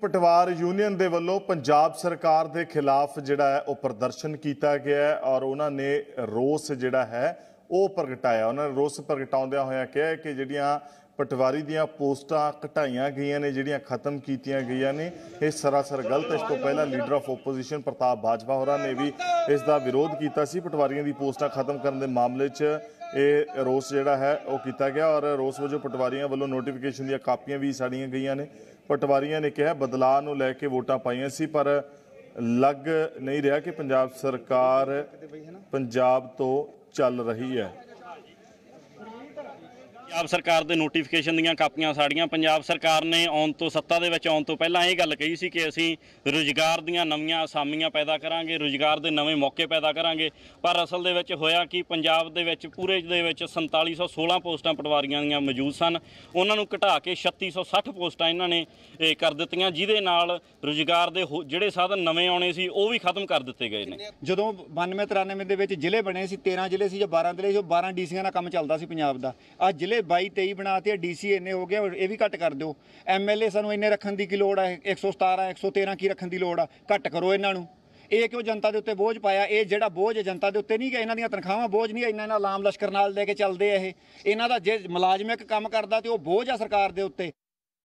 ਪਟਵਾਰ union ਦੇ ਵੱਲੋਂ ਪੰਜਾਬ ਸਰਕਾਰ ਦੇ ਖਿਲਾਫ ਜਿਹੜਾ ਹੈ ਉਹ ਪ੍ਰਦਰਸ਼ਨ ਕੀਤਾ ਗਿਆ ਔਰ ਉਹਨਾਂ ਨੇ ਰੋਸ ਜਿਹੜਾ ਹੈ ਉਹ ਪ੍ਰਗਟਾਇਆ ਉਹਨਾਂ ਨੇ ਰੋਸ ਪ੍ਰਗਟਾਉਂਦਿਆਂ ਹੋਇਆ ਕਿਹਾ ਕਿ ਜਿਹੜੀਆਂ ਪਟਵਾਰੀ ਦੀਆਂ ਪੋਸਟਾਂ ਘਟਾਈਆਂ ਗਈਆਂ ਨੇ ਜਿਹੜੀਆਂ ਖਤਮ ਕੀਤੀਆਂ ਗਈਆਂ ਨੇ ਇਹ ਸਰਾਸਰ ਗਲਤ ਇਸ ਤੋਂ ਪਹਿਲਾਂ leader of opposition Pratap Bajwa ਹੋਰਾਂ ਨੇ ਵੀ ਇਸ ਦਾ ਵਿਰੋਧ ਕੀਤਾ ਸੀ ਪਟਵਾਰੀਆਂ ਦੀ ਪੋਸਟਾਂ ਖਤਮ ਕਰਨ ਦੇ ਮਾਮਲੇ 'ਚ ਇਹ ਰੋਸ ਜਿਹੜਾ ਹੈ ਉਹ ਕੀਤਾ ਗਿਆ ਔਰ ਰੋਸ ਵਜੋਂ ਪਟਵਾਰੀਆਂ ਵੱਲੋਂ ਨੋਟੀਫਿਕੇਸ਼ਨ ਦੀਆਂ ਕਾਪੀਆਂ ਵੀ ਸਾੜੀਆਂ ਗਈਆਂ ਨੇ ਪਟਵਾਰੀਆਂ ਨੇ ਕਿਹਾ ਬਦਲਾਅ ਨੂੰ ਲੈ ਕੇ ਵੋਟਾਂ ਪਾਈਆਂ ਸੀ ਪਰ ਲੱਗ ਨਹੀਂ ਰਿਹਾ ਕਿ ਪੰਜਾਬ ਸਰਕਾਰ ਪੰਜਾਬ ਤੋਂ ਚੱਲ ਰਹੀ ਹੈ ਪੰਜਾਬ ਸਰਕਾਰ ਦੇ ਨੋਟੀਫਿਕੇਸ਼ਨ ਦੀਆਂ ਕਾਪੀਆਂ ਸਾੜੀਆਂ ਪੰਜਾਬ ਸਰਕਾਰ ਨੇ ਆਉਣ ਤੋਂ ਸੱਤਾ ਦੇ ਵਿੱਚ ਆਉਣ ਤੋਂ ਪਹਿਲਾਂ ਇਹ ਗੱਲ ਕਹੀ ਸੀ ਕਿ ਅਸੀਂ ਰੋਜ਼ਗਾਰ ਦੀਆਂ ਨਵੀਆਂ ਅਸਾਮੀਆਂ ਪੈਦਾ ਕਰਾਂਗੇ ਰੋਜ਼ਗਾਰ ਦੇ ਨਵੇਂ ਮੌਕੇ ਪੈਦਾ ਕਰਾਂਗੇ ਪਰ ਅਸਲ ਦੇ ਵਿੱਚ ਹੋਇਆ ਕਿ ਪੰਜਾਬ ਦੇ ਵਿੱਚ ਪੂਰੇ ਦੇ ਵਿੱਚ 4716 ਪੋਸਟਾਂ ਪਟਵਾਰੀਆਂ ਦੀਆਂ ਮੌਜੂਦ ਸਨ ਉਹਨਾਂ ਨੂੰ ਘਟਾ ਕੇ 3660 ਪੋਸਟਾਂ ਇਹਨਾਂ ਨੇ ਕਰ ਦਿੱਤੀਆਂ ਜਿਹਦੇ ਨਾਲ ਰੋਜ਼ਗਾਰ ਦੇ ਜਿਹੜੇ ਸਾਧਨ ਨਵੇਂ ਆਉਣੇ ਸੀ ਉਹ ਵੀ ਖਤਮ ਕਰ ਦਿੱਤੇ ਗਏ ਨੇ ਜਦੋਂ 92 93 ਦੇ ਵਿੱਚ ਜ਼ਿਲ੍ਹੇ ਬਣੇ ਸੀ 13 ਜ਼ਿਲ੍ਹੇ ਸੀ ਜਾਂ 12 ਜ਼ਿਲ੍ਹੇ ਸੀ 12 ਡੀਸੀਆਂ ਦਾ ਕੰਮ ਚੱਲਦਾ ਸੀ ਪੰਜਾਬ ਦਾ ਅੱਜ ਜ਼ਿਲ੍ਹੇ ਜਿਹੜੇ 22 23 ਬਣਾਤੇ ਡੀਸੀ ਇੰਨੇ ਹੋ ਗਿਆ ਇਹ ਵੀ ਘੱਟ ਕਰ ਦਿਓ ਐਮਐਲਏ ਸਾਨੂੰ ਇੰਨੇ ਰੱਖਣ ਦੀ ਕੀ ਲੋੜ ਹੈ 117 113 ਕੀ ਰੱਖਣ ਦੀ ਲੋੜ ਆ ਘੱਟ ਕਰੋ ਇਹਨਾਂ ਨੂੰ ਇਹ ਕਿਉਂ ਜਨਤਾ ਦੇ ਉੱਤੇ ਬੋਝ ਪਾਇਆ ਇਹ ਜਿਹੜਾ ਬੋਝ ਜਨਤਾ ਦੇ ਉੱਤੇ ਨਹੀਂ ਕਿ ਇਹਨਾਂ ਦੀਆਂ ਤਨਖਾਹਾਂ ਬੋਝ ਨਹੀਂ ਇਹਨਾਂ ਨਾਲ ਆਮ ਲਸ਼ਕਰ ਨਾਲ ਲੈ ਕੇ ਚੱਲਦੇ ਇਹ ਇਹਨਾਂ ਦਾ ਜੇ ਮੁਲਾਜ਼ਮ ਇੱਕ ਕੰਮ ਕਰਦਾ ਤੇ ਉਹ ਬੋਝ ਆ ਸਰਕਾਰ ਦੇ ਉੱਤੇ